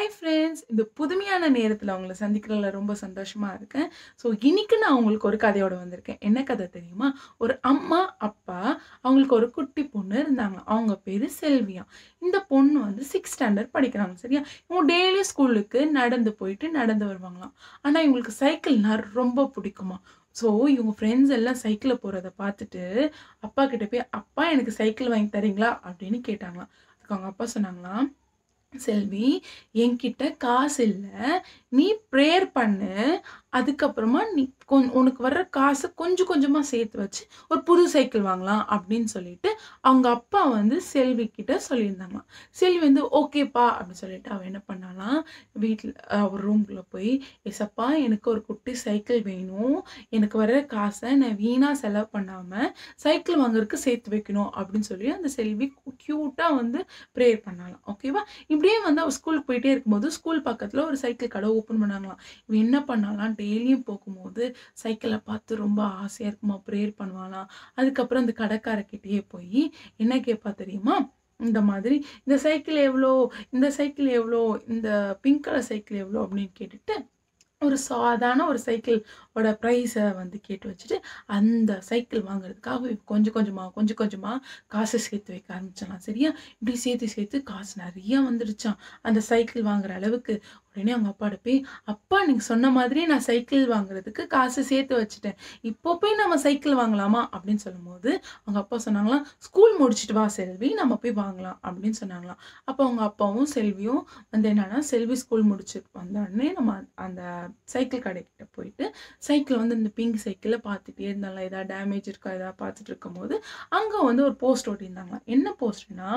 Hi friends இந்த புதுமையான நேரத்தில் அவங்கள சந்திக்கிறதுல ரொம்ப சந்தோஷமாக இருக்கேன் ஸோ இன்னைக்கு நான் அவங்களுக்கு ஒரு கதையோடு வந்திருக்கேன் என்ன கதை தெரியுமா ஒரு அம்மா அப்பா அவங்களுக்கு ஒரு குட்டி பொண்ணு இருந்தாங்க அவங்க பேர் செல்வியா இந்த பொண்ணு வந்து சிக்ஸ்த் ஸ்டாண்டர்ட் படிக்கிறாங்க சரியா இவங்க டெய்லி ஸ்கூலுக்கு நடந்து போயிட்டு நடந்து வருவாங்களாம் ஆனால் இவங்களுக்கு சைக்கிள்னா ரொம்ப பிடிக்குமா ஸோ இவங்க ஃப்ரெண்ட்ஸ் எல்லாம் சைக்கிளில் போகிறத பார்த்துட்டு அப்பா கிட்டே போய் அப்பா எனக்கு சைக்கிள் வாங்கி தரீங்களா அப்படின்னு கேட்டாங்களாம் அதுக்கு அவங்க அப்பா சொன்னாங்களாம் செல்வி என்கிட்ட காசு இல்லை நீ ப்ரேயர் பண்ணு அதுக்கப்புறமா நீ கொஞ் உனக்கு வர்ற காசை கொஞ்சம் கொஞ்சமாக சேர்த்து வச்சு ஒரு புது சைக்கிள் வாங்கலாம் அப்படின்னு சொல்லிட்டு அவங்க அப்பா வந்து செல்வி கிட்ட சொல்லியிருந்தாங்களாம் செல்வி வந்து ஓகேப்பா அப்படின்னு சொல்லிட்டு அவள் என்ன பண்ணாலாம் வீட்டில் அவர் ரூம்குள்ளே போய் எசப்பா எனக்கு ஒரு குட்டி சைக்கிள் வேணும் எனக்கு வர்ற காசை நான் வீணாக செலவு பண்ணாமல் சைக்கிள் வாங்குறதுக்கு சேர்த்து வைக்கணும் அப்படின்னு சொல்லி அந்த செல்வி க்யூட்டாக வந்து ப்ரேயர் பண்ணலாம் ஓகேவா இப்படியே வந்து அவள் ஸ்கூலுக்கு போயிட்டே இருக்கும்போது ஸ்கூல் பக்கத்தில் ஒரு சைக்கிள் கடை ஓப்பன் பண்ணாங்களாம் இவன் என்ன பண்ணாலாம் டெய்லியும் போகும்போது சைக்கிளை பார்த்து ரொம்ப ஆசையாக இருக்குமா ப்ரேயர் பண்ணுவாளாம் அதுக்கப்புறம் அந்த கடைக்காரக்கிட்டேயே போய் என்ன கேட்பா தெரியுமா இந்த மாதிரி இந்த சைக்கிள் எவ்வளோ இந்த சைக்கிள் எவ்வளோ இந்த பிங்க் கலர் சைக்கிள் எவ்வளோ அப்படின்னு கேட்டுட்டு ஒரு சாதாரண ஒரு சைக்கிளோட ப்ரைஸை வந்து கேட்டு வச்சுட்டு அந்த சைக்கிள் வாங்குறதுக்காக கொஞ்சம் கொஞ்சமாக கொஞ்சம் கொஞ்சமாக காசு சேர்த்து வைக்க ஆரம்பிச்சாலாம் சரியா இப்படி சேர்த்து சேர்த்து காசு நிறையா வந்துடுச்சான் அந்த சைக்கிள் வாங்குற அளவுக்கு உடனே அவங்க அப்பாட்ட போய் அப்பா நீங்கள் சொன்ன மாதிரி நான் சைக்கிள் வாங்குறதுக்கு காசு சேர்த்து வச்சுட்டேன் இப்போ போய் நம்ம சைக்கிள் வாங்கலாமா அப்படின்னு சொல்லும்போது அவங்க அப்பா சொன்னாங்களாம் ஸ்கூல் முடிச்சுட்டு வா செல்வி நம்ம போய் வாங்கலாம் அப்படின்னு சொன்னாங்களாம் அப்போ அவங்க அப்பாவும் செல்வியும் வந்து என்னென்னா செல்வி ஸ்கூல் முடிச்சுட்டு வந்தோடனே நம்ம அந்த சைக்கிள் கடைக்கிட்ட போயிட்டு சைக்கிள் வந்து இந்த பிங்க் சைக்கிளில் பார்த்துட்டே இருந்தாங்களா ஏதாவது டேமேஜ் இருக்கா ஏதாவது பார்த்துட்டு இருக்கும்போது அங்கே வந்து ஒரு போஸ்ட் ஓட்டியிருந்தாங்களாம் என்ன போஸ்ட்னா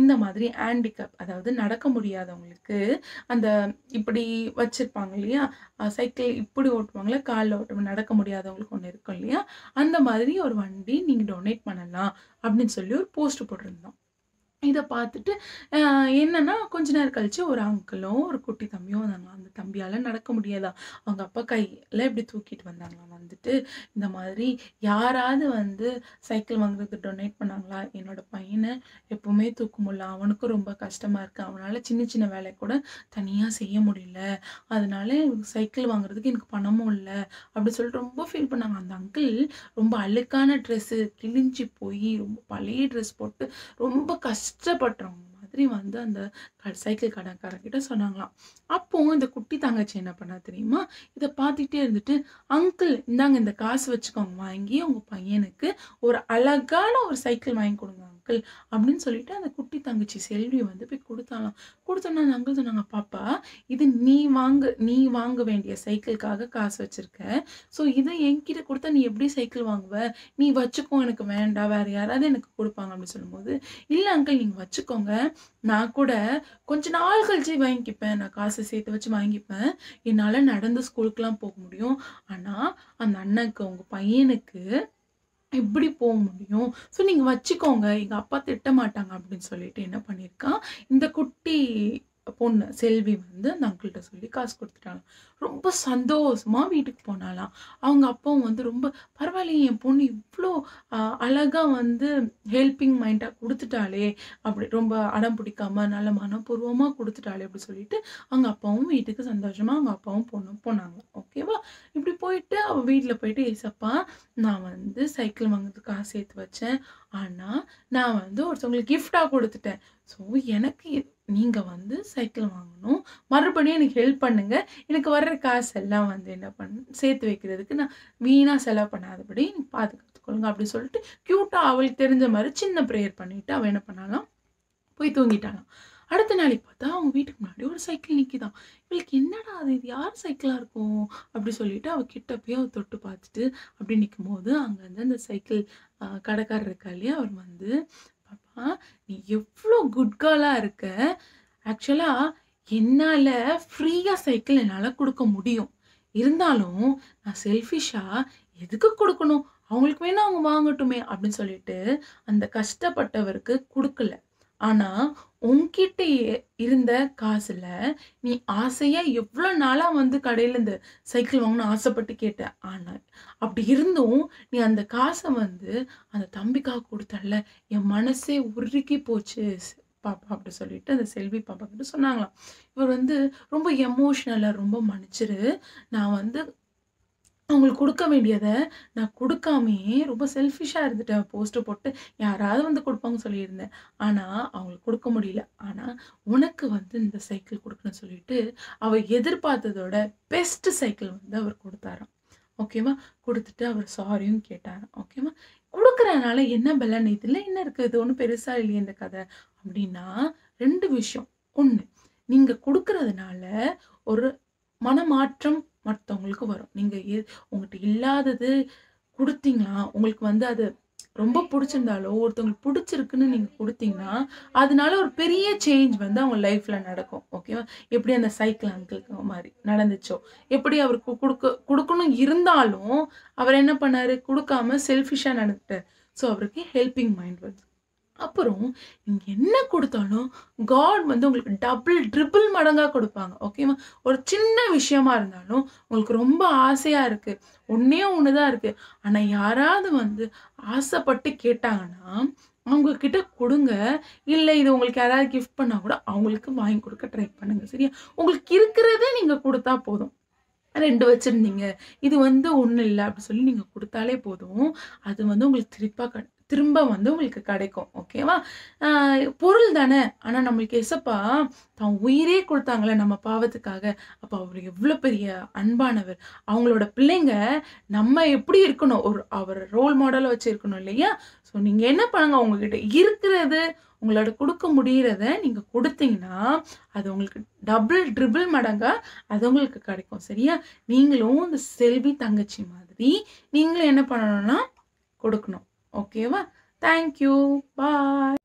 இந்த மாதிரி ஹேண்டிகேப் அதாவது நடக்க முடியாதவங்களுக்கு அந்த இப்படி வச்சுருப்பாங்க இல்லையா சைக்கிள் இப்படி ஓட்டுவாங்களே காலில் ஓட்டுவாங்க நடக்க முடியாதவங்களுக்கு ஒன்று இருக்கும் இல்லையா அந்த மாதிரி ஒரு வண்டி நீங்கள் டொனேட் பண்ணலாம் அப்படின்னு சொல்லி ஒரு போஸ்ட் போட்டிருந்தோம் இதை பார்த்துட்டு என்னென்னா கொஞ்ச நேரம் கழித்து ஒரு அங்கிளும் ஒரு குட்டி தம்பியும் வந்தாங்களாம் அந்த தம்பியால் நடக்க முடியாதா அவங்க அப்பா கையில் இப்படி தூக்கிட்டு வந்தாங்களாம் வந்துட்டு இந்த மாதிரி யாராவது வந்து சைக்கிள் வாங்குறதுக்கு டொனேட் பண்ணாங்களா என்னோடய பையனை எப்போவுமே தூக்க முடியல அவனுக்கும் ரொம்ப கஷ்டமாக இருக்குது அவனால் சின்ன சின்ன வேலை கூட தனியாக செய்ய முடியல அதனால சைக்கிள் வாங்குறதுக்கு எனக்கு பணமும் இல்லை அப்படின்னு சொல்லிட்டு ரொம்ப ஃபீல் பண்ணாங்க அந்த அங்கிள் ரொம்ப அழுக்கான ட்ரெஸ்ஸு கிழிஞ்சி போய் ரொம்ப பழைய ட்ரெஸ் போட்டு ரொம்ப கஷ்டப்படுறவங்க மாதிரி வந்து அந்த சைக்கிள் கடைக்காரங்கிட்ட சொன்னாங்களாம் அப்போ இந்த குட்டி தங்கச்சி என்ன பண்ணா தெரியுமா இதை பார்த்துக்கிட்டே இருந்துட்டு அங்கிள் இந்தாங்க இந்த காசு வச்சுக்கோங்க வாங்கி உங்கள் பையனுக்கு ஒரு அழகான ஒரு சைக்கிள் வாங்கி கொடுங்க அங்கிள் அப்படின்னு சொல்லிட்டு அந்த குட்டி தங்கச்சி செல்வி வந்து போய் கொடுத்தாலாம் கொடுத்தோன்னா அந்த அங்கிள் சொன்னாங்க பாப்பா இது நீ வாங்க நீ வாங்க வேண்டிய சைக்கிளுக்காக காசு வச்சுருக்க ஸோ இதை என்கிட்ட கொடுத்தா நீ எப்படி சைக்கிள் வாங்குவ நீ வச்சுக்கோ எனக்கு வேண்டாம் வேறு யாராவது எனக்கு கொடுப்பாங்க அப்படின்னு சொல்லும்போது இல்லை அங்கிள் நீங்கள் வச்சுக்கோங்க நான் கூட கொஞ்ச நாள் கழிச்சு வாங்கிப்பேன் நான் காசை சேர்த்து வச்சு வாங்கிப்பேன் என்னால் நடந்து ஸ்கூலுக்கெல்லாம் போக முடியும் ஆனால் அந்த அண்ணனுக்கு உங்கள் பையனுக்கு எப்படி போக முடியும் ஸோ நீங்கள் வச்சுக்கோங்க எங்கள் அப்பா திட்ட மாட்டாங்க அப்படின்னு சொல்லிட்டு என்ன பண்ணியிருக்கான் இந்த குட்டி பொண்ணு செல்வி வந்து அந்த அங்கிள்கிட்ட சொல்லி காசு கொடுத்துட்டாங்க ரொம்ப சந்தோஷமாக வீட்டுக்கு போனாலாம் அவங்க அப்பாவும் வந்து ரொம்ப பரவாயில்லையே என் பொண்ணு இவ்வளோ அழகாக வந்து ஹெல்பிங் மைண்டாக கொடுத்துட்டாளே அப்படி ரொம்ப அடம் பிடிக்காம நல்ல மனப்பூர்வமாக கொடுத்துட்டாளே அப்படி சொல்லிட்டு அவங்க அப்பாவும் வீட்டுக்கு சந்தோஷமாக அவங்க அப்பாவும் பொண்ணும் போனாங்க ஓகேவா இப்படி போயிட்டு அவள் வீட்டில் போயிட்டு ஏசப்பா நான் வந்து சைக்கிள் வாங்குறதுக்கு சேர்த்து வச்சேன் ஆனால் நான் வந்து ஒருத்தவங்களுக்கு கிஃப்டாக கொடுத்துட்டேன் ஸோ எனக்கு நீங்கள் வந்து சைக்கிள் வாங்கணும் மறுபடியும் எனக்கு ஹெல்ப் பண்ணுங்கள் எனக்கு வர்ற காசு எல்லாம் வந்து என்ன பண் சேர்த்து வைக்கிறதுக்கு நான் வீணாக செலவு பண்ணாதபடி நீங்கள் பாதுகாத்துக்கொள்ளுங்க அப்படின்னு சொல்லிட்டு க்யூட்டாக அவளுக்கு தெரிஞ்ச மாதிரி சின்ன ப்ரேயர் பண்ணிவிட்டு அவள் என்ன பண்ணாலாம் போய் தூங்கிட்டாலாம் அடுத்த நாளைக்கு பார்த்தா அவங்க வீட்டுக்கு முன்னாடி ஒரு சைக்கிள் நிற்கிதான் இவளுக்கு என்னடா அது இது யார் சைக்கிளாக இருக்கும் அப்படி சொல்லிட்டு அவள் கிட்ட போய் அவள் தொட்டு பார்த்துட்டு அப்படி நிற்கும் போது அங்கே வந்து அந்த சைக்கிள் கடைக்காரர் இருக்கா இல்லையா அவர் வந்து பாப்பா நீ எவ்வளோ குட் கேர்ளாக இருக்க ஆக்சுவலாக என்னால் ஃப்ரீயாக சைக்கிள் என்னால் கொடுக்க முடியும் இருந்தாலும் நான் செல்ஃபிஷாக எதுக்கு கொடுக்கணும் அவங்களுக்கு வேணால் அவங்க வாங்கட்டுமே அப்படின்னு சொல்லிட்டு அந்த கஷ்டப்பட்டவருக்கு கொடுக்கல ஆனா உன்கிட்ட இருந்த காசுல நீ ஆசையாக எவ்வளோ நாளாக வந்து கடையில இந்த சைக்கிள் வாங்கணும்னு ஆசைப்பட்டு கேட்ட ஆனால் அப்படி இருந்தும் நீ அந்த காசை வந்து அந்த தம்பிக்காக கொடுத்தல என் மனசே உருக்கி போச்சு பாப்பா அப்படி சொல்லிட்டு அந்த செல்வி பாப்பா கிட்ட சொன்னாங்களாம் இவர் வந்து ரொம்ப எமோஷ்னலாக ரொம்ப மன்னிச்சிரு நான் வந்து அவங்களுக்கு கொடுக்க வேண்டியதை நான் கொடுக்காமே ரொம்ப செல்ஃபிஷாக இருந்துட்டேன் போஸ்ட்டை போட்டு யாராவது வந்து கொடுப்பாங்கன்னு சொல்லியிருந்தேன் ஆனால் அவங்களுக்கு கொடுக்க முடியல ஆனால் உனக்கு வந்து இந்த சைக்கிள் கொடுக்கணும்னு சொல்லிட்டு அவர் எதிர்பார்த்ததோட பெஸ்ட்டு சைக்கிள் வந்து அவர் கொடுத்தாராம் ஓகேவா கொடுத்துட்டு அவர் சாரியும் கேட்டாராம் ஓகேவா கொடுக்குறனால என்ன பலன் இதில் என்ன இருக்குது இது ஒன்றும் பெருசாக இல்லையே இந்த கதை அப்படின்னா ரெண்டு விஷயம் ஒன்று நீங்கள் கொடுக்கறதுனால ஒரு மனமாற்றம் மற்றவங்களுக்கு வரும் நீங்கள் எ உங்கள்கிட்ட இல்லாதது கொடுத்தீங்கன்னா உங்களுக்கு வந்து அது ரொம்ப பிடிச்சிருந்தாலோ ஒருத்தவங்களுக்கு பிடிச்சிருக்குன்னு நீங்கள் கொடுத்தீங்கன்னா அதனால ஒரு பெரிய சேஞ்ச் வந்து அவங்க லைஃப்பில் நடக்கும் ஓகேவா எப்படி அந்த சைக்கிள் அங்கிளுக்கு மாதிரி நடந்துச்சோ எப்படி அவருக்கு கொடுக்க கொடுக்கணும் இருந்தாலும் அவர் என்ன பண்ணார் கொடுக்காம செல்ஃபிஷாக நடந்துட்டார் ஸோ அவருக்கு ஹெல்பிங் மைண்ட் வருது அப்புறம் நீங்கள் என்ன கொடுத்தாலும் காட் வந்து உங்களுக்கு டபுள் ட்ரிபிள் மடங்காக கொடுப்பாங்க ஓகேவா ஒரு சின்ன விஷயமா இருந்தாலும் உங்களுக்கு ரொம்ப ஆசையாக இருக்குது ஒன்றே ஒன்று தான் இருக்குது ஆனால் யாராவது வந்து ஆசைப்பட்டு கேட்டாங்கன்னா அவங்கக்கிட்ட கொடுங்க இல்லை இது உங்களுக்கு யாராவது கிஃப்ட் பண்ணால் கூட அவங்களுக்கு வாங்கி கொடுக்க ட்ரை பண்ணுங்கள் சரியா உங்களுக்கு இருக்கிறதே நீங்கள் கொடுத்தா போதும் ரெண்டு வச்சுருந்தீங்க இது வந்து ஒன்றும் இல்லை அப்படின்னு சொல்லி நீங்கள் கொடுத்தாலே போதும் அது வந்து உங்களுக்கு திருப்பாக திரும்ப வந்து உங்களுக்கு கிடைக்கும் ஓகேவா பொருள் தானே ஆனால் நம்மளுக்கு எசப்பா தான் உயிரே கொடுத்தாங்களே நம்ம பாவத்துக்காக அப்போ அவர் எவ்வளோ பெரிய அன்பானவர் அவங்களோட பிள்ளைங்க நம்ம எப்படி இருக்கணும் ஒரு அவர் ரோல் மாடலை வச்சுருக்கணும் இல்லையா ஸோ நீங்கள் என்ன பண்ணுங்க உங்ககிட்ட இருக்கிறது உங்களோட கொடுக்க முடிகிறத நீங்கள் கொடுத்தீங்கன்னா அது உங்களுக்கு டபுள் ட்ரிபிள் மடங்காக அது உங்களுக்கு கிடைக்கும் சரியா நீங்களும் இந்த செல்வி தங்கச்சி மாதிரி நீங்களும் என்ன பண்ணணும்னா கொடுக்கணும் okay ma? thank you bye